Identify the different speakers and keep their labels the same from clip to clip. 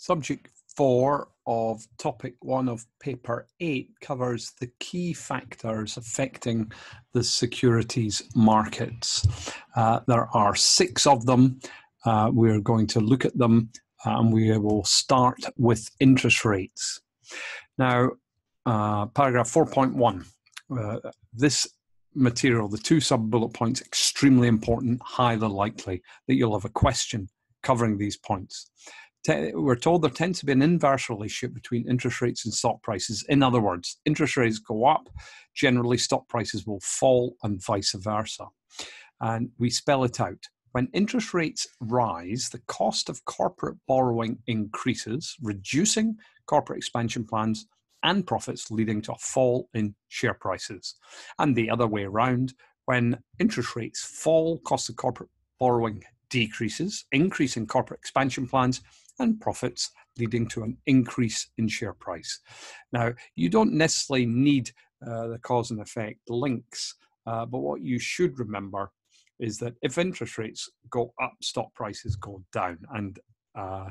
Speaker 1: Subject four of topic one of paper eight covers the key factors affecting the securities markets. Uh, there are six of them. Uh, we are going to look at them and we will start with interest rates. Now, uh, paragraph 4.1. Uh, this material, the two sub bullet points, extremely important, highly likely that you'll have a question covering these points. Te- we're told there tends to be an inverse relationship between interest rates and stock prices. In other words, interest rates go up, generally, stock prices will fall, and vice versa. And we spell it out. When interest rates rise, the cost of corporate borrowing increases, reducing corporate expansion plans and profits, leading to a fall in share prices. And the other way around, when interest rates fall, cost of corporate borrowing decreases, increase in corporate expansion plans, and profits, leading to an increase in share price. Now, you don't necessarily need uh, the cause and effect links, uh, but what you should remember is that if interest rates go up, stock prices go down, and uh,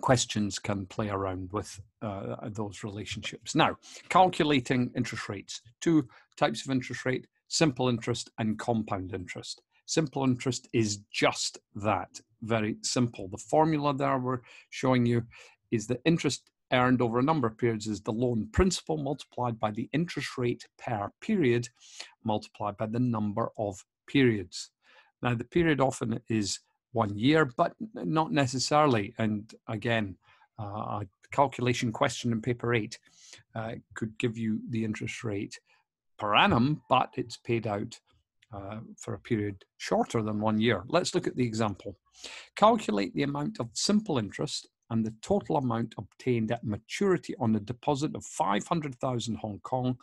Speaker 1: questions can play around with uh, those relationships. Now, calculating interest rates, two types of interest rate simple interest and compound interest. Simple interest is just that, very simple. The formula there we're showing you is the interest earned over a number of periods is the loan principal multiplied by the interest rate per period multiplied by the number of periods. Now, the period often is one year, but not necessarily. And again, uh, a calculation question in paper eight uh, could give you the interest rate per annum, but it's paid out uh, for a period shorter than one year. Let's look at the example. Calculate the amount of simple interest and the total amount obtained at maturity on a deposit of 500,000 Hong Kong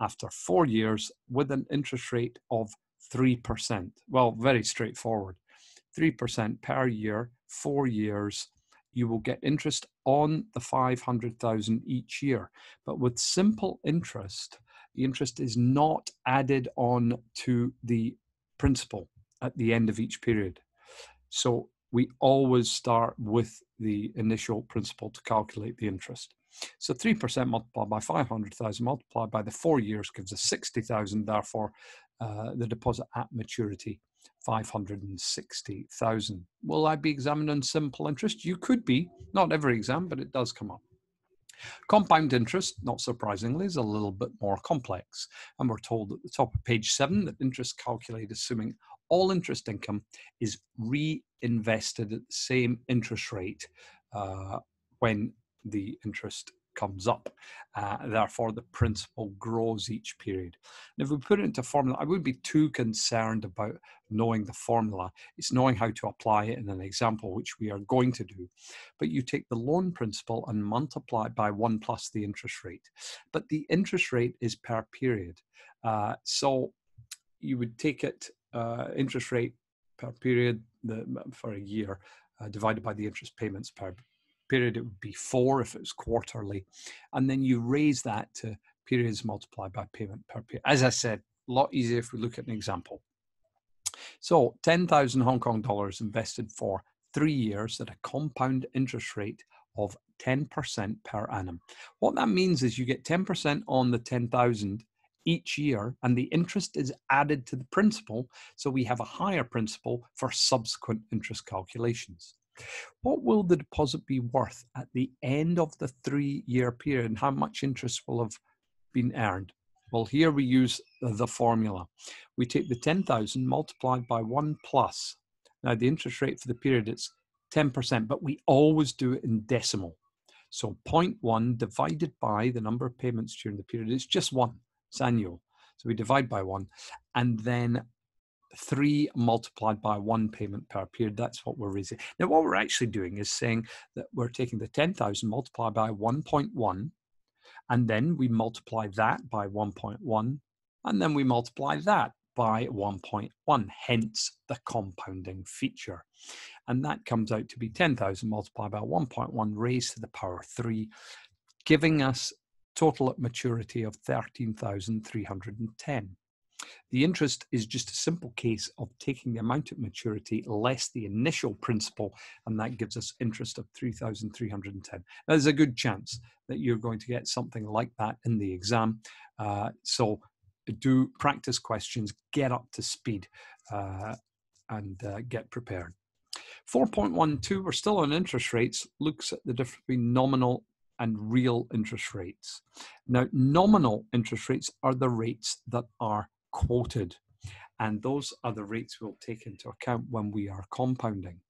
Speaker 1: after four years with an interest rate of 3%. Well, very straightforward. 3% per year, four years, you will get interest on the 500,000 each year. But with simple interest, the interest is not added on to the principal at the end of each period. So we always start with the initial principal to calculate the interest. So 3% multiplied by 500,000 multiplied by the four years gives us 60,000. Therefore, uh, the deposit at maturity, 560,000. Will I be examined on simple interest? You could be, not every exam, but it does come up. Compound interest, not surprisingly, is a little bit more complex, and we're told at the top of page 7 that interest calculated assuming all interest income is reinvested at the same interest rate uh, when the interest comes up. Uh, therefore, the principal grows each period. And if we put it into formula, I wouldn't be too concerned about knowing the formula. It's knowing how to apply it in an example, which we are going to do. But you take the loan principal and multiply by 1 plus the interest rate. But the interest rate is per period. Uh, so you would take it, uh, interest rate per period the, for a year, uh, divided by the interest payments per period, it would be four if it's quarterly. And then you raise that to periods multiplied by payment per period. As I said, a lot easier if we look at an example. So 10,000 Hong Kong dollars invested for three years at a compound interest rate of 10% per annum. What that means is you get 10% on the 10,000 each year and the interest is added to the principal so we have a higher principal for subsequent interest calculations. What will the deposit be worth at the end of the three year period and how much interest will have been earned? Well, here we use the formula. We take the 10,000 multiplied by 1 plus. Now, the interest rate for the period is 10%, but we always do it in decimal. So 0.1 divided by the number of payments during the period is just one. It's annual. So we divide by one. And then three multiplied by one payment per period. That's what we're raising. Now, what we're actually doing is saying that we're taking the 10,000 multiplied by 1.1, and then we multiply that by 1.1, and then we multiply that by 1.1, hence the compounding feature. And that comes out to be 10,000 multiplied by 1.1 raised to the power 3, giving us total at maturity of 13,310. The interest is just a simple case of taking the amount at maturity less the initial principal, and that gives us interest of 3,310. There's a good chance that you're going to get something like that in the exam. Uh, so do practice questions, get up to speed, uh, and uh, get prepared. 4.12, we're still on interest rates, looks at the difference between nominal and real interest rates. Now, nominal interest rates are the rates that are quoted. And those are the rates we'll take into account when we are compounding.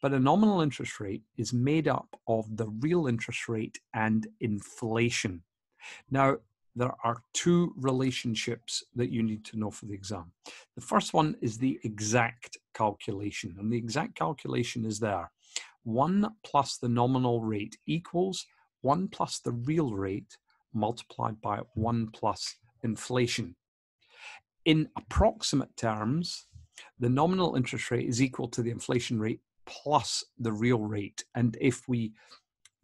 Speaker 1: But a nominal interest rate is made up of the real interest rate and inflation. Now, there are two relationships that you need to know for the exam. The first one is the exact calculation, and the exact calculation is there 1 plus the nominal rate equals 1 plus the real rate multiplied by 1 plus inflation in approximate terms, the nominal interest rate is equal to the inflation rate plus the real rate. And if we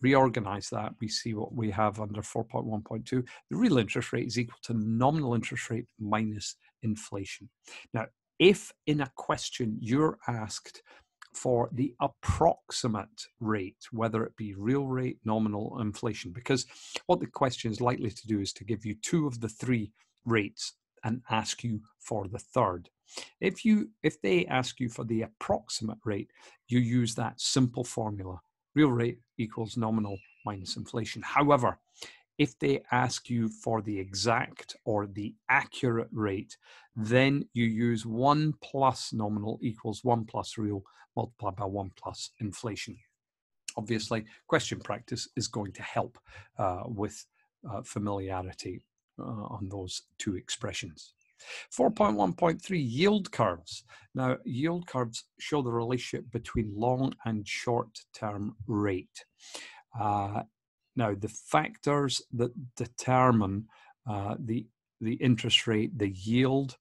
Speaker 1: reorganize that, we see what we have under 4.1.2. The real interest rate is equal to nominal interest rate minus inflation. Now, if in a question you're asked for the approximate rate, whether it be real rate, nominal, inflation, because what the question is likely to do is to give you two of the three rates and ask you for the third. If you if they ask you for the approximate rate, you use that simple formula. Real rate equals nominal minus inflation. However, if they ask you for the exact or the accurate rate, then you use 1 plus nominal equals 1 plus real multiplied by 1 plus inflation. Obviously, question practice is going to help uh, with uh, familiarity uh, on those two expressions. 4.1.3 yield curves. Now, yield curves show the relationship between long and short term rate. Uh, now, the factors that determine uh, the, the interest rate, the yield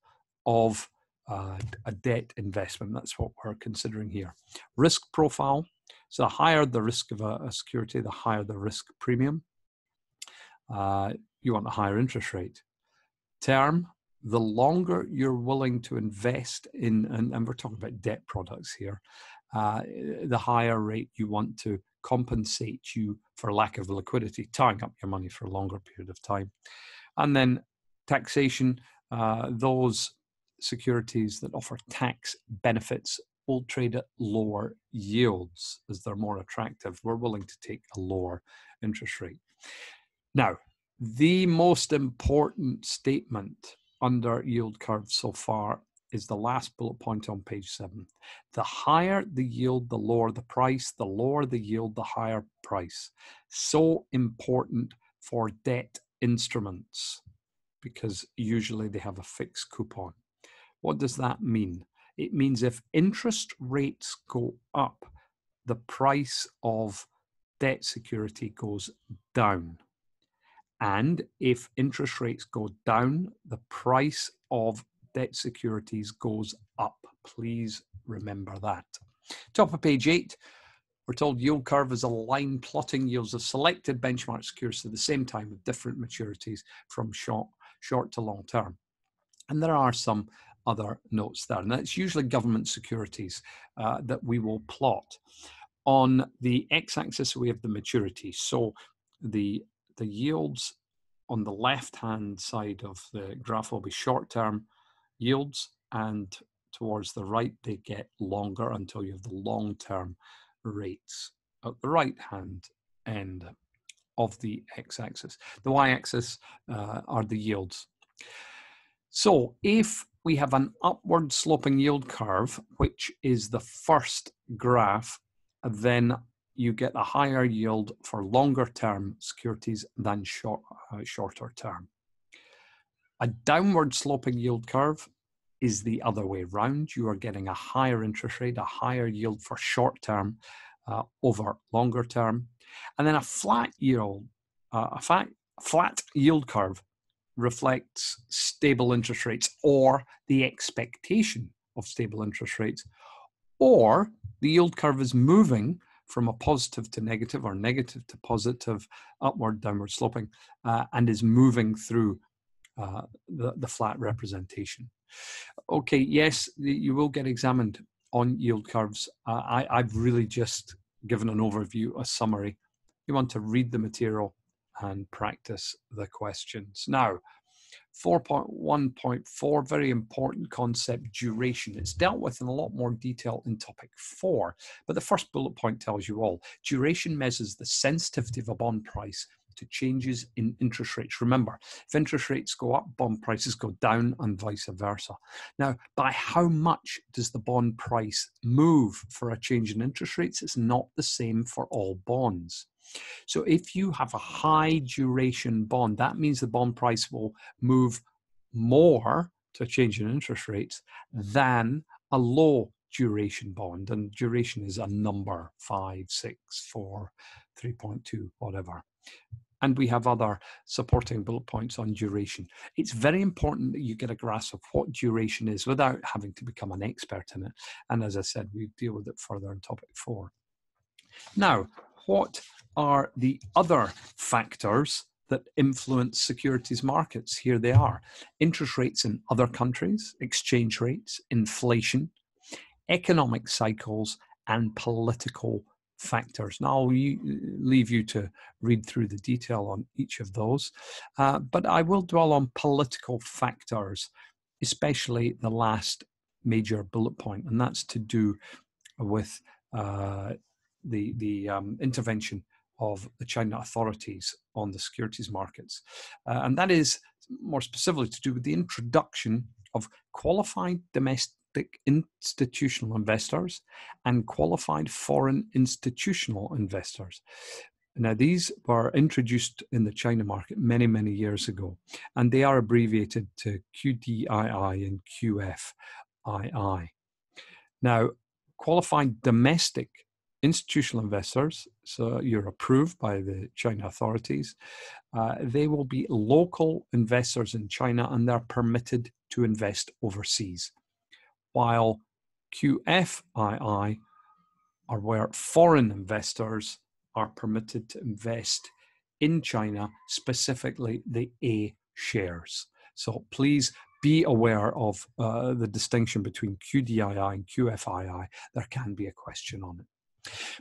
Speaker 1: of uh, a debt investment, that's what we're considering here. Risk profile. So, the higher the risk of a, a security, the higher the risk premium. Uh, you want a higher interest rate. Term, the longer you're willing to invest in, and, and we're talking about debt products here, uh, the higher rate you want to compensate you for lack of liquidity, tying up your money for a longer period of time. And then taxation, uh, those securities that offer tax benefits will trade at lower yields as they're more attractive. We're willing to take a lower interest rate. Now, the most important statement under yield curve so far is the last bullet point on page seven. The higher the yield, the lower the price, the lower the yield, the higher price. So important for debt instruments because usually they have a fixed coupon. What does that mean? It means if interest rates go up, the price of debt security goes down. And if interest rates go down, the price of debt securities goes up. Please remember that. Top of page eight, we're told yield curve is a line plotting yields of selected benchmark securities at the same time with different maturities from short, short to long term. And there are some other notes there. And that's usually government securities uh, that we will plot. On the x axis, we have the maturity. So the the yields on the left-hand side of the graph will be short-term yields and towards the right they get longer until you have the long-term rates at the right-hand end of the x-axis. The y-axis uh, are the yields. So if we have an upward sloping yield curve, which is the first graph, then you get a higher yield for longer term securities than short, uh, shorter term. A downward sloping yield curve is the other way round. You are getting a higher interest rate, a higher yield for short term uh, over longer term. And then a flat yield, uh, a flat, flat yield curve reflects stable interest rates or the expectation of stable interest rates, or the yield curve is moving from a positive to negative or negative to positive, upward, downward sloping, uh, and is moving through uh, the, the flat representation. Okay, yes, you will get examined on yield curves. Uh, I, I've really just given an overview, a summary. You want to read the material and practice the questions. Now, 4.1.4, very important concept, duration. It's dealt with in a lot more detail in topic four, but the first bullet point tells you all. Duration measures the sensitivity of a bond price to changes in interest rates. Remember, if interest rates go up, bond prices go down and vice versa. Now, by how much does the bond price move for a change in interest rates? It's not the same for all bonds. So if you have a high duration bond, that means the bond price will move more to a change in interest rates than a low duration bond. And duration is a number five, six, four, 3.2, whatever. And we have other supporting bullet points on duration. It's very important that you get a grasp of what duration is without having to become an expert in it. And as I said, we deal with it further in topic four. Now, what are the other factors that influence securities markets? Here they are interest rates in other countries, exchange rates, inflation, economic cycles, and political factors. Now, I'll leave you to read through the detail on each of those, uh, but I will dwell on political factors, especially the last major bullet point, and that's to do with uh, the the um, intervention of the China authorities on the securities markets, uh, and that is more specifically to do with the introduction of qualified domestic institutional investors and qualified foreign institutional investors. Now, these were introduced in the China market many, many years ago, and they are abbreviated to QDII and QFII. Now, qualified domestic institutional investors, so you're approved by the China authorities, uh, they will be local investors in China and they're permitted to invest overseas. While QFII are where foreign investors are permitted to invest in China, specifically the A shares. So please be aware of uh, the distinction between QDII and QFII. There can be a question on it.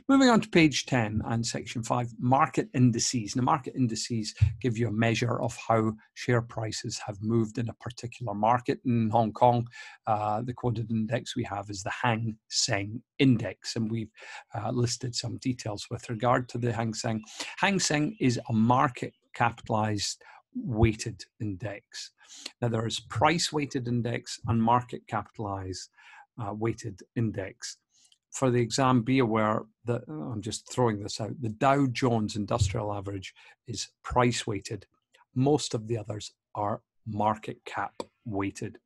Speaker 1: Moving on to page 10 and section 5, market indices. Now, market indices give you a measure of how share prices have moved in a particular market. In Hong Kong, uh, the quoted index we have is the Hang Seng Index, and we've uh, listed some details with regard to the Hang Seng. Hang Seng is a market capitalized weighted index. Now, there is price weighted index and market capitalized uh, weighted index for the exam, be aware that uh, I'm just throwing this out. The Dow Jones Industrial Average is price weighted. Most of the others are market cap weighted.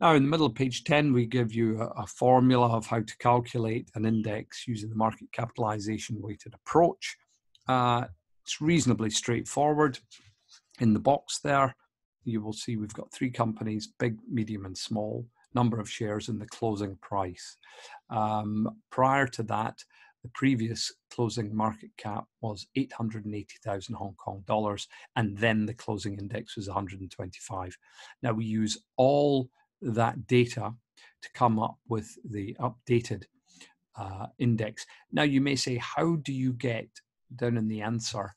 Speaker 1: Now, in the middle of page 10, we give you a, a formula of how to calculate an index using the market capitalization weighted approach. Uh, it's reasonably straightforward. In the box there, you will see we've got three companies big, medium, and small number of shares and the closing price. Um, prior to that, the previous closing market cap was 880,000 Hong Kong dollars, and then the closing index was 125. Now we use all that data to come up with the updated uh, index. Now you may say, how do you get down in the answer?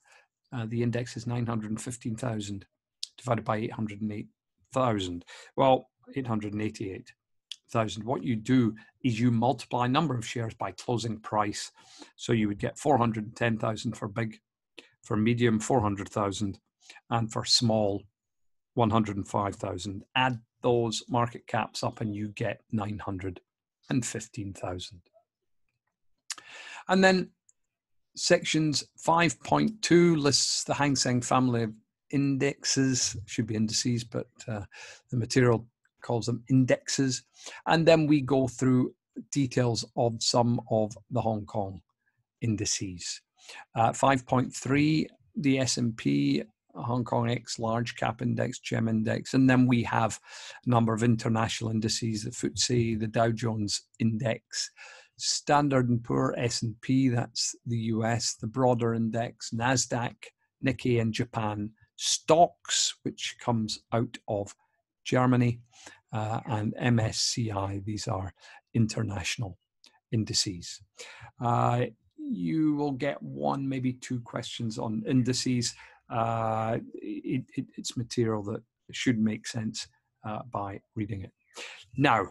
Speaker 1: Uh, the index is 915,000 divided by 808,000. Well, 888,000. What you do is you multiply number of shares by closing price. So you would get 410,000 for big, for medium 400,000 and for small 105,000. Add those market caps up and you get 915,000. And then sections 5.2 lists the Hang Seng family of indexes, should be indices, but uh, the material calls them indexes. And then we go through details of some of the Hong Kong indices. Uh, 5.3, the S&P, Hong Kong X Large Cap Index, GEM Index, and then we have a number of international indices, the FTSE, the Dow Jones Index, Standard and Poor S&P, that's the US, the broader index, NASDAQ, Nikkei in Japan, stocks, which comes out of Germany, uh, and MSCI. These are international indices. Uh, you will get one, maybe two questions on indices. Uh, it, it, it's material that should make sense uh, by reading it. Now,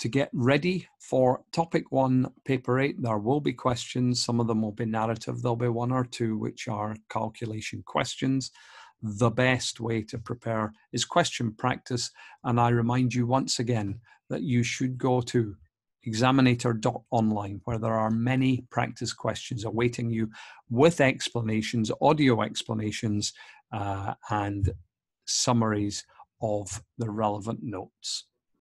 Speaker 1: to get ready for topic one, paper eight, there will be questions. Some of them will be narrative. There'll be one or two which are calculation questions the best way to prepare is question practice. And I remind you once again that you should go to examinator.online, where there are many practice questions awaiting you with explanations, audio explanations, uh, and summaries of the relevant notes.